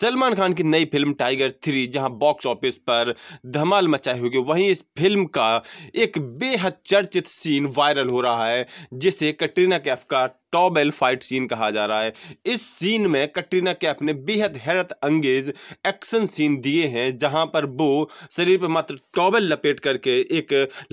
सलमान खान की नई film Tiger three जहां बॉक्स ऑफिस पर धमाल मचाई होगी वहीं इस फिल्म का एक बेहद चर्चित सीन वायरल हो रहा है जिसे कटरीना कैफ का टॉबेल फाइट सीन कहा जा रहा है इस सीन में कटरीना कैफ ने बेहद हैरत अंगेज एक्शन सीन दिए हैं जहां पर वो शरीर पर मात्र टॉबेल लपेट करके एक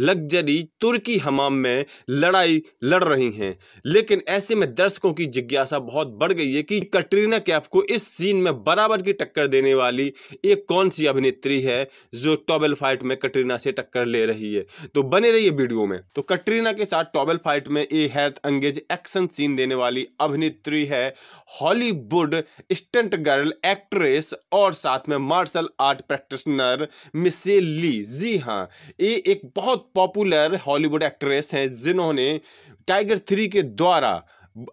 लग्जरी तुर्की हमाम में लड़ाई लड़ रही हैं लेकिन ऐसे में दर्शकों की जिज्ञासा बहुत बढ़ गई है कि कटरीना कैफ को इस सीन में बराबर की टक्कर देने वाली एक कौन सी अभिनेत्री है जो टॉबेल फाइट में कटरीना से टक्कर ले रही है तो बने रहिए वीडियो में तो कटरीना के साथ टॉबेल फाइट में ये हैरत अंगेज एक्शन सीन सीन देने वाली अभिनेत्री है हॉलीवुड स्टंट गर्ल एक्ट्रेस और साथ में martial art practitioner Michelle Lee जी हाँ ये एक बहुत पॉपुलर हॉलीवुड एक्ट्रेस हैं जिन्होंने टाइगर थ्री के द्वारा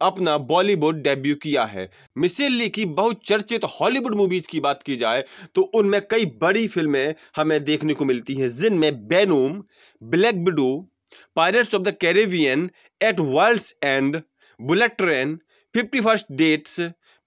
अपना बॉलीवुड डेब्यू किया है मिसेल ली की बहुत चर्चित हॉलीवुड मूवीज की बात की जाए तो उनमें कई बड़ी फिल्में हमें देखने को मिलती हैं जिनमें Venom Black Widow Pirates of the Caribbean at World's End Bullet Train Fifty First Dates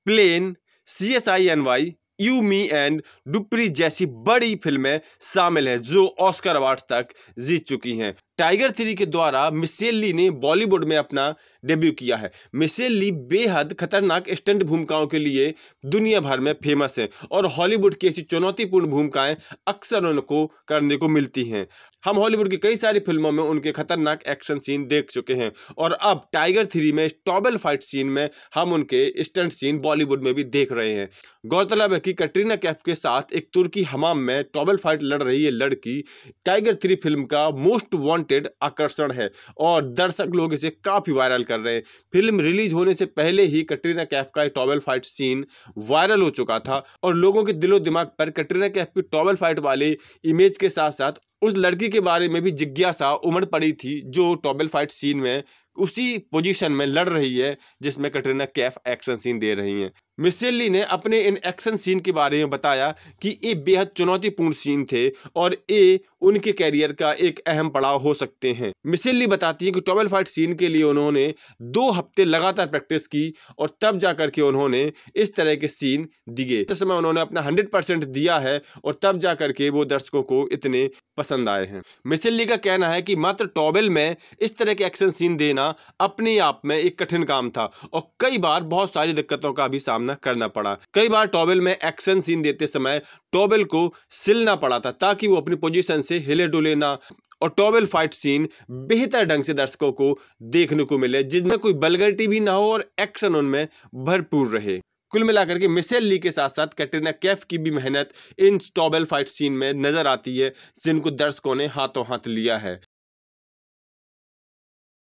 Plane C S I N Y You Me and Dupree जैसी बड़ी फिल्में शामिल हैं जो ऑस्कर अवार्ड तक जीत चुकी हैं टाइगर थ्री के द्वारा मिसेल ली ने बॉलीवुड में अपना डेब्यू किया है मिसेल ली बेहद खतरनाक स्टंट भूमिकाओं के लिए दुनिया भर में फेमस है और हॉलीवुड की ऐसी चुनौतीपूर्ण भूमिकाएं अक्सर उनको करने को मिलती हैं हम हॉलीवुड की कई सारी फिल्मों में उनके खतरनाक एक्शन सीन देख चुके हैं और अब टाइगर थ्री में टॉबल फाइट सीन में हम उनके स्टंट सीन बॉलीवुड में भी देख रहे हैं गौरतलब है कि कटरीना कैफ के साथ एक तुर्की हमाम में टॉबल फाइट लड़ रही है लड़की टाइगर थ्री फिल्म का मोस्ट वॉन्ट वांटेड आकर्षण है और दर्शक लोग इसे काफ़ी वायरल कर रहे हैं फिल्म रिलीज होने से पहले ही कटरीना कैफ का टॉवल फाइट सीन वायरल हो चुका था और लोगों के दिलो दिमाग पर कटरीना कैफ की टॉवल फाइट वाली इमेज के साथ साथ उस लड़की के बारे में भी जिज्ञासा उमड़ पड़ी थी जो टॉबल फाइट सीन में उसी पोजीशन में लड़ रही है जिसमें कटरीना कैफ एक्शन सीन दे रही हैं मिसेली ने अपने इन एक्शन सीन के बारे में बताया कि ये बेहद चुनौतीपूर्ण सीन थे और ये उनके कैरियर का एक अहम पड़ाव हो सकते हैं मिसेली बताती है कि टॉबल फाइट सीन के लिए उन्होंने दो हफ्ते लगातार प्रैक्टिस की और तब जा करके उन्होंने इस तरह के सीन दिए इस समय उन्होंने अपना हंड्रेड परसेंट दिया है और तब जा करके वो दर्शकों को इतने पसंद आए हैं मिसेली का कहना है कि मात्र टॉबल में इस तरह के एक्शन सीन देना अपने आप में एक कठिन काम था और कई बार बहुत सारी दिक्कतों का भी सामना सामना करना पड़ा कई बार टॉबेल में एक्शन सीन देते समय टॉबेल को सिलना पड़ा था ताकि वो अपनी पोजीशन से हिले डुले ना और टॉबेल फाइट सीन बेहतर ढंग से दर्शकों को देखने को मिले जिसमें कोई बलगरटी भी ना हो और एक्शन उनमें भरपूर रहे कुल मिलाकर के मिसेल ली के साथ साथ कैटरीना कैफ की भी मेहनत इन टॉबेल फाइट सीन में नज़र आती है जिनको दर्शकों ने हाथों हाथ लिया है